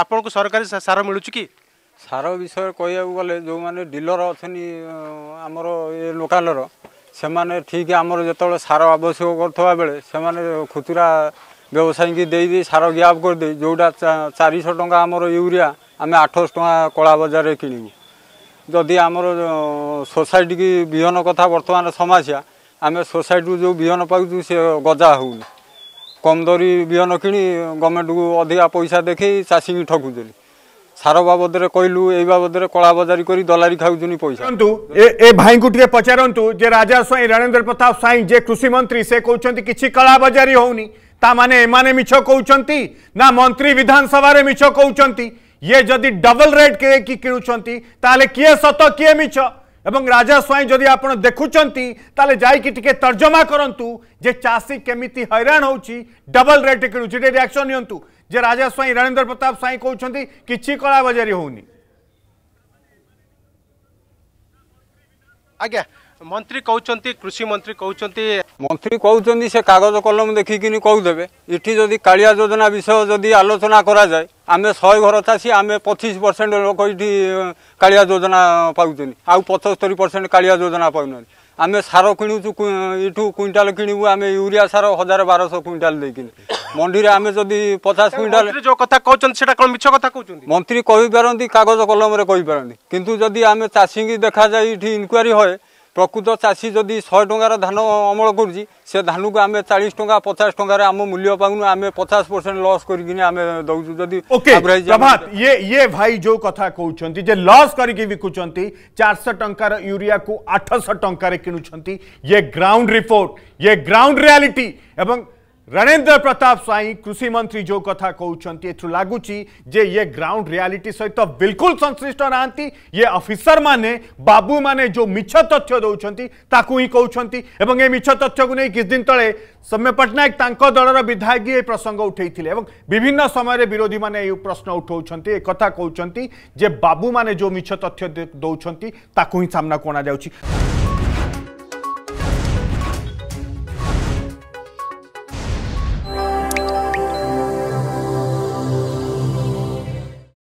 ଆପଣଙ୍କୁ ସରକାରୀ ସାର ମିଳୁଛି କି ସାର ବିଷୟରେ କହିବାକୁ ଗଲେ ଯେଉଁମାନେ ଡିଲର ଅଛନ୍ତି ଆମର ଏ ଲୋକାଲର ସେମାନେ ଠିକ୍ ଆମର ଯେତେବେଳେ ସାର ଆବଶ୍ୟକ କରୁଥିବା ବେଳେ ସେମାନେ ଖୁଚୁରା ବ୍ୟବସାୟୀଙ୍କୁ ଦେଇଦେଇ ସାର ଗ୍ୟାପ୍ କରିଦେଇ ଯେଉଁଟା ଚାରିଶହ ଟଙ୍କା ଆମର ୟୁରିଆ ଆମେ ଆଠଶହ ଟଙ୍କା କଳା ବଜାରରେ କିଣିବୁ ଯଦି ଆମର ସୋସାଇଟିକି ବିହନ କଥା ବର୍ତ୍ତମାନ ସମାସ୍ୟା ଆମେ ସୋସାଇଟିରୁ ଯେଉଁ ବିହନ ପାଉଛୁ ସେ ଗଜା ହେଉନି কম দরি বিহন কিনি গভর্নমেন্টকু অধিকা পয়সা দেখি চাষীকে ঠকুদেলি সার বাবদরে কইলু এই বাবদরে কলা বজারি করি দলারি খাউছনি পয়সা কিন্তু এ এ ভাইঙ্কু টিকে পচারন্তু যে রাজা স্বাই রণেন্দ্র প্রতাপ স্বাই যে কৃষি মন্ত্রী সে কৌছন্তি কিছি কলা বজারি হউনি তা মানে এমানে মিছ কৌছন্তি না মন্ত্রী বিধানসভারে মিছ কৌছন্তি ये जदि डबल रेट के कि किणुंट किए सत किए मिछ एवं राजा स्वाई जदि आप देखुं तेल जाए तर्जमा करूँ जे चासी केमी हईरा हो डबल रेट कि रियाक्शन नियंतु जे राजा स्वाई रणेन्द्र प्रताप स्वाई कौन कि कला बजारी हो मंत्री कहते कृषि मंत्री कहते ମନ୍ତ୍ରୀ କହୁଛନ୍ତି ସେ କାଗଜ କଲମ ଦେଖିକିନି କହିଦେବେ ଏଠି ଯଦି କାଳିଆ ଯୋଜନା ବିଷୟ ଯଦି ଆଲୋଚନା କରାଯାଏ ଆମେ ଶହେ ଘର ଚାଷୀ ଆମେ ପଚିଶ ପରସେଣ୍ଟ ଲୋକ ଏଠି କାଳିଆ ଯୋଜନା ପାଉଛନ୍ତି ଆଉ ପଞ୍ଚସ୍ତରୀ ପରସେଣ୍ଟ କାଳିଆ ଯୋଜନା ପାଉନାହାନ୍ତି ଆମେ ସାର କିଣୁଛୁ ଏଠୁ କୁଇଣ୍ଟାଲ କିଣିବୁ ଆମେ ୟୁରିଆ ସାର ହଜାର ବାରଶହ କୁଇଣ୍ଟାଲ ଦେଇକିନି ମଣ୍ଡିରେ ଆମେ ଯଦି ପଚାଶ କୁଇଣ୍ଟାଲ ଯେଉଁ କଥା କହୁଛନ୍ତି ସେଟା କ'ଣ ମିଛ କଥା କହୁଛନ୍ତି ମନ୍ତ୍ରୀ କହିପାରନ୍ତି କାଗଜ କଲମରେ କହିପାରନ୍ତି କିନ୍ତୁ ଯଦି ଆମେ ଚାଷୀକି ଦେଖାଯାଏ ଏଠି ଇନକ୍ୱାରି ହୁଏ प्रकृत चाषी जदि शहे धान अमल कर धान को आम चालीस टाँह पचास टकर मूल्य पाऊन आम पचास परसेंट लस कर ये ये भाई जो कथा कहते लस कर चारश टकर यूरिया आठश टकर ग्राउंड रिपोर्ट ये ग्राउंड रियालीटी रणेन्द्र प्रताप स्वाई कृषि मंत्री जो कथा कहते एथु लगुच जे ये ग्राउंड रियालीटी सहित तो बिल्कुल संश्लिष्ट ना ये अफिसर मैंने बाबू मैंने जो मिछ तथ्य दौंती कौन कहते ये मिछ तथ्य को नहीं किसी दिन तेज सौम्य पट्टनायक दलर विधायक ये प्रसंग उठे विभिन्न समय विरोधी मैंने प्रश्न उठाऊँ एक कहते जे बाबू मैंने जो मिछ तथ्य दौरान ही सामना को